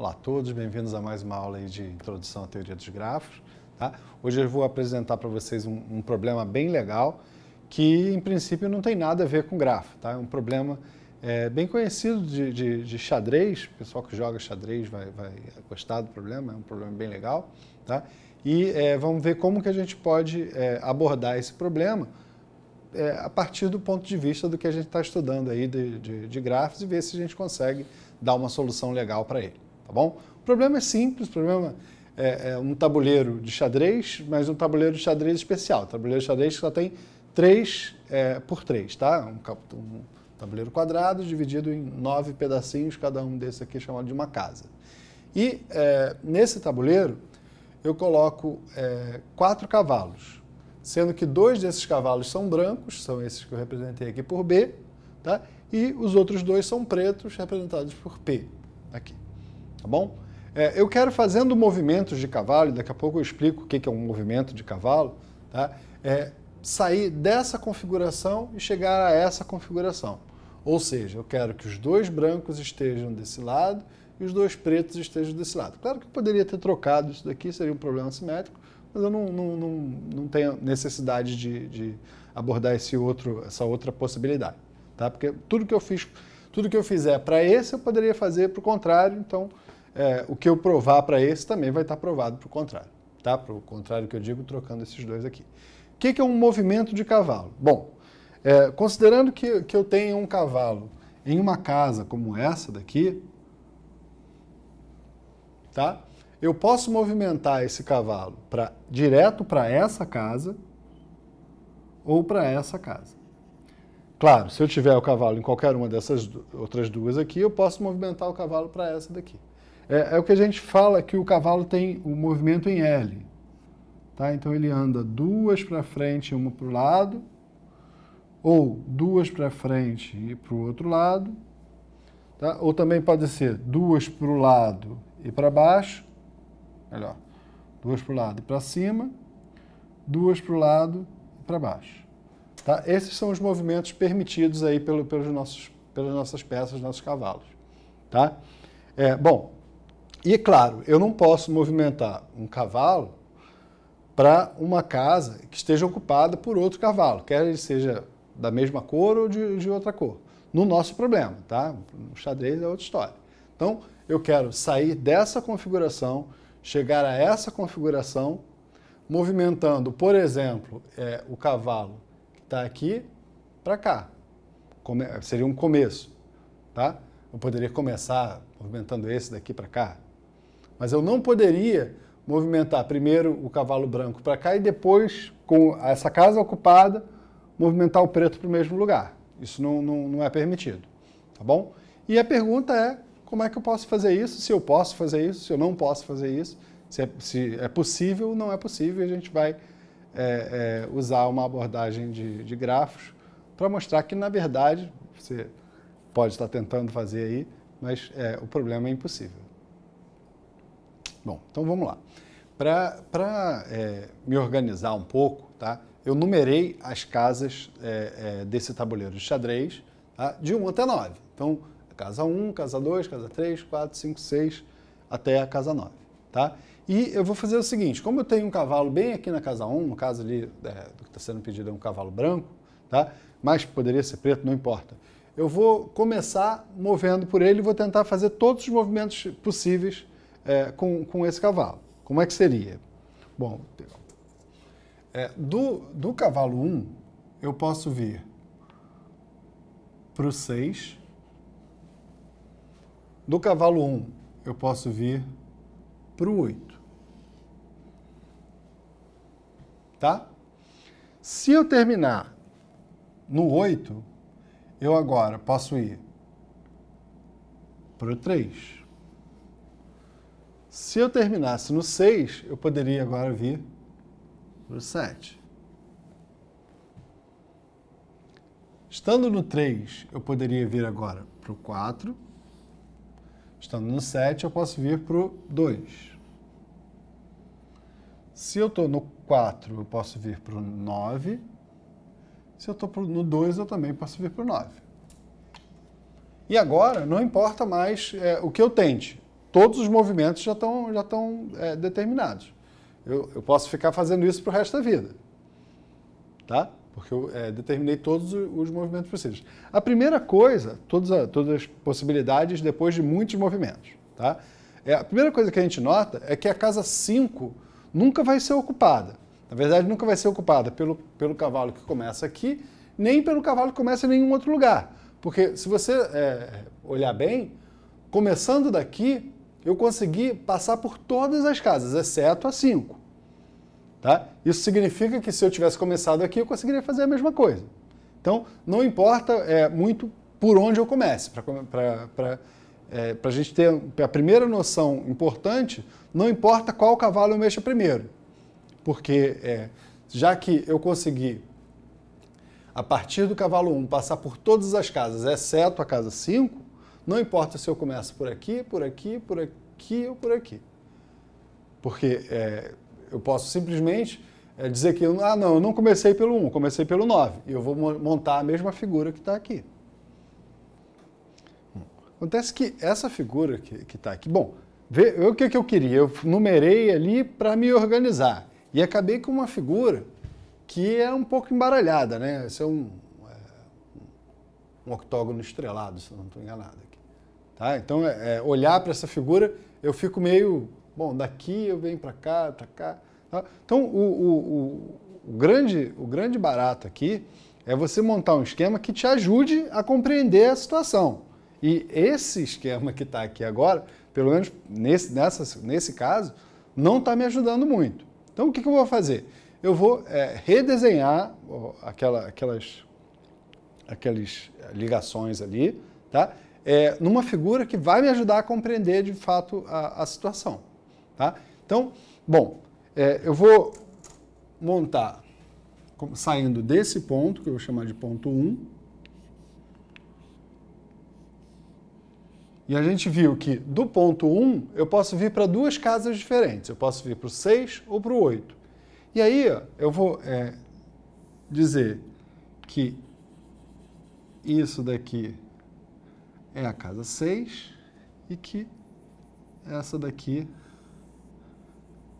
Olá a todos, bem-vindos a mais uma aula de Introdução à Teoria dos Grafos. Tá? Hoje eu vou apresentar para vocês um, um, problema bem legal que, em princípio, não tem nada a ver com grafo. Tá? É um problema é, bem conhecido de, de, de, xadrez, o pessoal que joga xadrez vai, vai, gostar do problema, é um problema bem legal. Tá? E é, vamos ver como que a gente pode é, abordar esse problema é, a partir do ponto de vista do que a gente está estudando aí de, de, de grafos e ver se a gente consegue dar uma solução legal para ele tá bom? O problema é simples, o problema é, é um tabuleiro de xadrez, mas um tabuleiro de xadrez especial. tabuleiro de xadrez que só tem 3 é, por 3, tá? Um, um, tabuleiro quadrado dividido em nove pedacinhos, cada um desses aqui é chamado de uma casa. E é, nesse tabuleiro eu coloco é, quatro cavalos, sendo que dois desses cavalos são brancos, são esses que eu representei aqui por B, tá? e os outros dois são pretos, representados por P, aqui tá bom? É, eu quero fazendo movimentos de cavalo, daqui a pouco eu explico o que é um movimento de cavalo, tá? É, sair dessa configuração e chegar a essa configuração. Ou seja, eu quero que os dois brancos estejam desse lado e os dois pretos estejam desse lado. Claro que eu poderia ter trocado isso daqui, seria um problema simétrico, mas eu não, não, não, não tenho necessidade de, de abordar esse outro, essa outra possibilidade. Tá? Porque tudo que eu fiz, tudo que eu fizer para esse, eu poderia fazer para o contrário, então é, o que eu provar para esse também vai estar provado para o contrário. Tá? Para o contrário que eu digo, trocando esses dois aqui. O que, que é um movimento de cavalo? Bom, é, considerando que, que eu tenho um cavalo em uma casa como essa daqui, tá? eu posso movimentar esse cavalo pra, direto para essa casa ou para essa casa. Claro, se eu tiver o cavalo em qualquer uma dessas outras duas aqui, eu posso movimentar o cavalo para essa daqui. É, é, o que a gente fala que o cavalo tem o movimento em L. Tá? Então ele anda duas para frente e uma para o lado, ou duas para frente e para o outro lado, tá? ou também pode ser duas para o lado e para baixo, melhor, duas para o lado e para cima, duas para o lado e para baixo. Tá? Esses são os movimentos permitidos aí pelo, pelos nossos, pelas nossas peças, nossos cavalos. Tá? É, bom, e, claro, eu não posso movimentar um cavalo para uma casa que esteja ocupada por outro cavalo, quer ele seja da mesma cor ou de, de outra cor. No nosso problema, tá? No xadrez é outra história. Então, eu quero sair dessa configuração, chegar a essa configuração, movimentando, por exemplo, é, o cavalo que está aqui para cá. Come seria um começo, tá? Eu poderia começar movimentando esse daqui para cá, mas eu não poderia movimentar primeiro o cavalo branco para cá e depois, com essa casa ocupada, movimentar o preto para o mesmo lugar. Isso não, não, não é permitido, tá bom? E a pergunta é, como é que eu posso fazer isso? Se eu posso fazer isso, se eu não posso fazer isso, se é, se é possível, não é possível, a gente vai é, é, usar uma abordagem de, de grafos para mostrar que, na verdade, você pode estar tentando fazer aí, mas é, o problema é impossível. Bom, então vamos lá. Para é, me organizar um pouco, tá? eu numerei as casas é, é, desse tabuleiro de xadrez tá? de 1 até 9. Então, casa 1, casa 2, casa 3, 4, 5, 6, até a casa 9. Tá? E eu vou fazer o seguinte, como eu tenho um cavalo bem aqui na casa 1, no caso ali é, do que está sendo pedido é um cavalo branco, tá? mas poderia ser preto, não importa. Eu vou começar movendo por ele e vou tentar fazer todos os movimentos possíveis é, com, com esse cavalo. Como é que seria? Bom, é, do, do cavalo 1, eu posso vir para o 6. Do cavalo 1, eu posso vir para o 8. Tá? Se eu terminar no 8, eu agora posso ir para o 3. Se eu terminasse no 6, eu poderia agora vir para o 7. Estando no 3, eu poderia vir agora para o 4. Estando no 7, eu posso vir para o 2. Se eu estou no 4, eu posso vir para o 9. Se eu estou no 2, eu também posso vir para o 9. E agora, não importa mais é, o que eu tente todos os movimentos já estão já estão é, determinados. Eu, eu posso ficar fazendo isso para o resto da vida, tá? Porque eu é, determinei todos os movimentos possíveis. A primeira coisa, todas, todas as possibilidades depois de muitos movimentos, tá? É, a primeira coisa que a gente nota é que a casa 5 nunca vai ser ocupada. Na verdade, nunca vai ser ocupada pelo, pelo cavalo que começa aqui, nem pelo cavalo que começa em nenhum outro lugar. Porque se você é, olhar bem, começando daqui, eu consegui passar por todas as casas, exceto a 5. Tá? Isso significa que se eu tivesse começado aqui, eu conseguiria fazer a mesma coisa. Então, não importa é, muito por onde eu comece. Para é, a gente ter a primeira noção importante, não importa qual cavalo eu mexa primeiro. Porque é, já que eu consegui, a partir do cavalo 1, um, passar por todas as casas, exceto a casa 5, não importa se eu começo por aqui, por aqui, por aqui ou por aqui. Porque é, eu posso simplesmente é, dizer que, ah, não, eu não comecei pelo 1, comecei pelo 9. E eu vou montar a mesma figura que está aqui. Acontece que essa figura que está aqui, bom, vê, eu, o que, que eu queria? Eu numerei ali para me organizar. E acabei com uma figura que é um pouco embaralhada, né? Esse é um, é, um octógono estrelado, se eu não estou enganado aqui. Tá? Então, é, é olhar para essa figura, eu fico meio, bom, daqui eu venho para cá, para cá. Tá? Então, o, o, o, grande, o grande barato aqui é você montar um esquema que te ajude a compreender a situação. E esse esquema que está aqui agora, pelo menos nesse, nessa, nesse caso, não está me ajudando muito. Então, o que, que eu vou fazer? Eu vou é, redesenhar aquela, aquelas, aquelas ligações ali, tá? é, numa figura que vai me ajudar a compreender de fato a, a situação. Tá? Então, bom, é, eu vou montar saindo desse ponto, que eu vou chamar de ponto 1. Um, e a gente viu que do ponto 1 um, eu posso vir para duas casas diferentes. Eu posso vir para o 6 ou para o 8. E aí eu vou é, dizer que isso daqui é a casa 6 e que essa daqui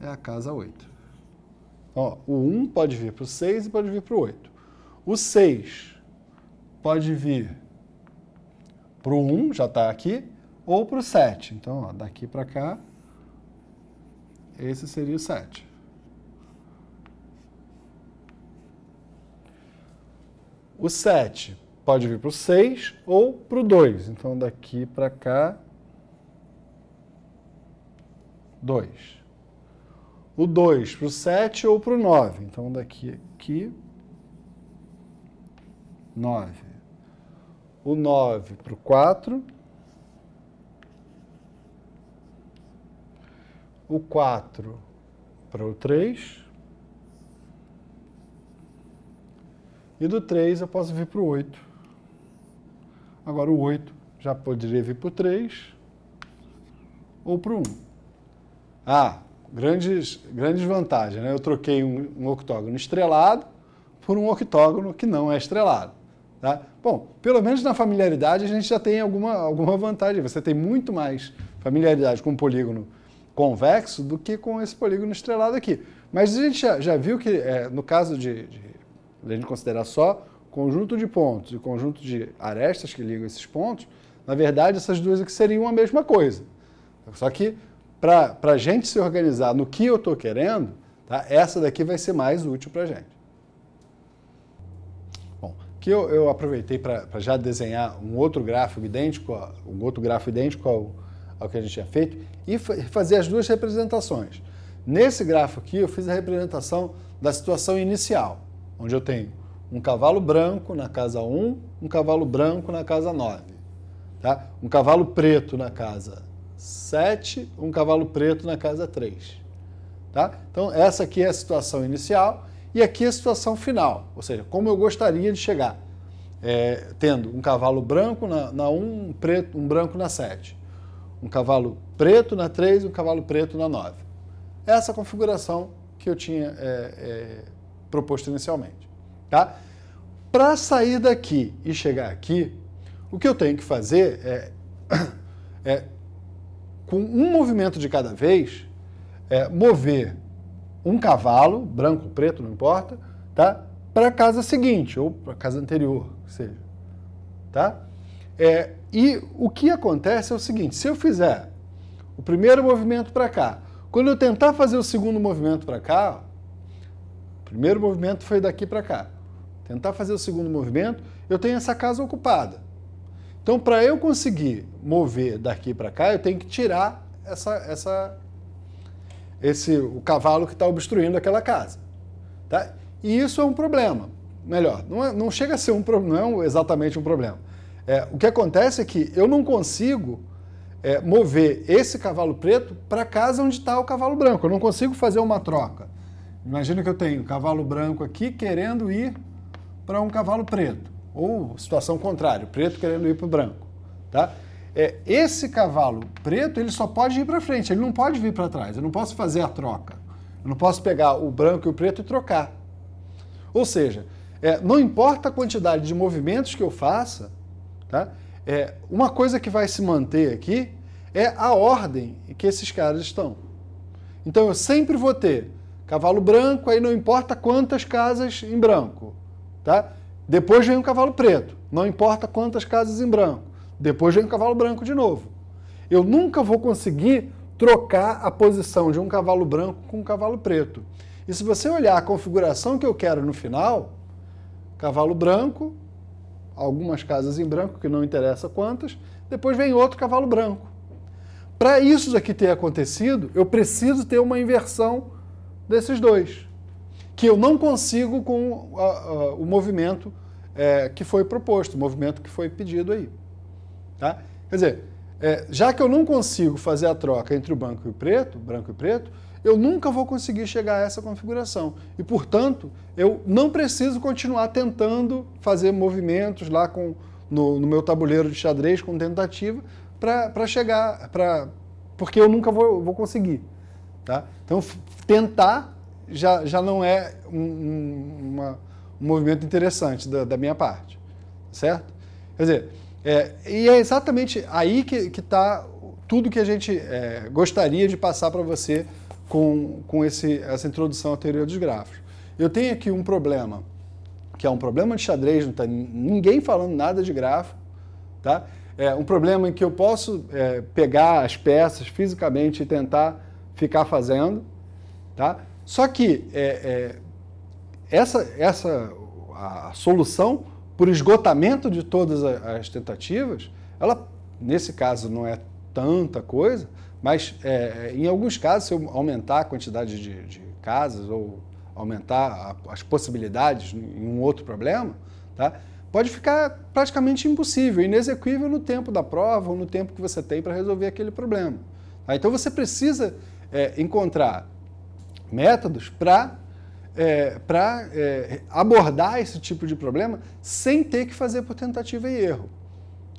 é a casa 8. Ó, o 1 pode vir para o 6 e pode vir para o 8. O 6 pode vir para o 1, já está aqui, ou para o 7. Então, ó, daqui para cá, esse seria o 7. O 7 pode vir para o 6 ou para o 2. Então, daqui para cá, 2. O 2 para o 7 ou para o 9. Então, daqui aqui, 9. O 9 para o 4. O 4 para o 3. E do 3 eu posso vir para o 8. Agora o 8 já poderia vir para o 3 ou para o 1. Ah, grandes, grandes vantagens. Né? Eu troquei um, um octógono estrelado por um octógono que não é estrelado. Tá? Bom, pelo menos na familiaridade a gente já tem alguma, alguma vantagem. Você tem muito mais familiaridade com o polígono convexo do que com esse polígono estrelado aqui. Mas a gente já, já viu que, é, no caso de, de, de a gente considerar só conjunto de pontos e conjunto de arestas que ligam esses pontos, na verdade, essas duas aqui seriam a mesma coisa. Só que, para a gente se organizar no que eu estou querendo, tá? essa daqui vai ser mais útil para a gente. Bom, aqui eu, eu aproveitei para já desenhar um outro gráfico idêntico, a, um outro gráfico idêntico ao, ao que a gente tinha feito, e fazer as duas representações. Nesse gráfico aqui, eu fiz a representação da situação inicial, onde eu tenho um cavalo branco na casa 1, um cavalo branco na casa 9. Tá? Um cavalo preto na casa 7, um cavalo preto na casa 3. Tá? Então, essa aqui é a situação inicial e aqui é a situação final, ou seja, como eu gostaria de chegar, é, tendo um cavalo branco na, na 1, um, preto, um branco na 7, um cavalo preto na 3 e um cavalo preto na 9. Essa é configuração que eu tinha é, é proposto inicialmente tá? Para sair daqui e chegar aqui, o que eu tenho que fazer é, é com um movimento de cada vez, é, mover um cavalo, branco, preto, não importa, tá? Para a casa seguinte ou para a casa anterior, seja, tá? É, e o que acontece é o seguinte: se eu fizer o primeiro movimento para cá, quando eu tentar fazer o segundo movimento para cá, ó, o primeiro movimento foi daqui para cá tentar fazer o segundo movimento, eu tenho essa casa ocupada. Então, para eu conseguir mover daqui para cá, eu tenho que tirar essa, essa, esse, o cavalo que está obstruindo aquela casa. Tá? E isso é um problema. Melhor, não, é, não chega a ser um problema, não é exatamente um problema. É, o que acontece é que eu não consigo é, mover esse cavalo preto para a casa onde está o cavalo branco. Eu não consigo fazer uma troca. Imagina que eu tenho o cavalo branco aqui querendo ir para um cavalo preto, ou situação contrária, preto querendo ir para o branco. Tá? É, esse cavalo preto ele só pode ir para frente, ele não pode vir para trás, eu não posso fazer a troca. Eu não posso pegar o branco e o preto e trocar. Ou seja, é, não importa a quantidade de movimentos que eu faça, tá? É, uma coisa que vai se manter aqui é a ordem que esses caras estão. Então eu sempre vou ter cavalo branco, aí não importa quantas casas em branco. Tá? Depois vem o cavalo preto, não importa quantas casas em branco. Depois vem o cavalo branco de novo. Eu nunca vou conseguir trocar a posição de um cavalo branco com um cavalo preto. E se você olhar a configuração que eu quero no final, cavalo branco, algumas casas em branco, que não interessa quantas, depois vem outro cavalo branco. Para isso aqui ter acontecido, eu preciso ter uma inversão desses dois que eu não consigo com a, a, o movimento é, que foi proposto, o movimento que foi pedido aí. Tá? Quer dizer, é, já que eu não consigo fazer a troca entre o branco e o preto, branco e preto, eu nunca vou conseguir chegar a essa configuração. E, portanto, eu não preciso continuar tentando fazer movimentos lá com, no, no meu tabuleiro de xadrez com tentativa para chegar, pra, porque eu nunca vou, vou conseguir. Tá? Então, tentar já, já não é um, um, uma, um movimento interessante da, da, minha parte, certo? Quer dizer, é, e é exatamente aí que está tudo que a gente é, gostaria de passar para você com, com esse, essa introdução à teoria dos gráficos. Eu tenho aqui um problema, que é um problema de xadrez, não está ninguém falando nada de gráfico tá? É um problema em que eu posso é, pegar as peças fisicamente e tentar ficar fazendo, tá? Só que é, é, essa, essa a solução por esgotamento de todas as tentativas, ela nesse caso não é tanta coisa, mas é, é em alguns casos, se eu aumentar a quantidade de, de ou aumentar a, as possibilidades em um outro problema, tá? pode ficar praticamente impossível, inexequível no tempo da prova ou no tempo que você tem para resolver aquele problema. Tá? Então você precisa é, encontrar métodos para é, é, abordar esse tipo de problema sem ter que fazer por tentativa e erro,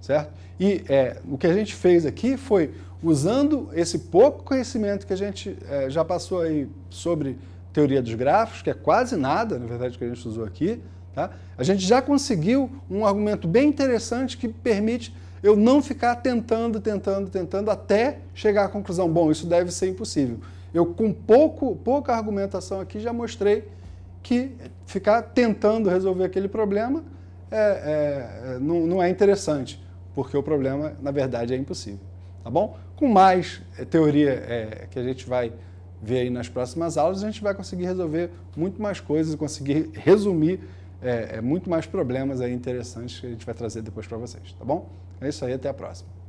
certo? E é, o que a gente fez aqui foi, usando esse pouco conhecimento que a gente é, já passou aí sobre teoria dos grafos, que é quase nada, na verdade, que a gente usou aqui, tá? a gente já conseguiu um argumento bem interessante que permite eu não ficar tentando, tentando, tentando, até chegar à conclusão, bom, isso deve ser impossível. Eu, com pouco, pouca argumentação aqui, já mostrei que ficar tentando resolver aquele problema é, é, não, não é interessante, porque o problema, na verdade, é impossível. Tá bom? Com mais é, teoria é, que a gente vai ver aí nas próximas aulas, a gente vai conseguir resolver muito mais coisas, conseguir resumir é, é muito mais problemas aí interessantes que a gente vai trazer depois para vocês, tá bom? É isso aí, até a próxima.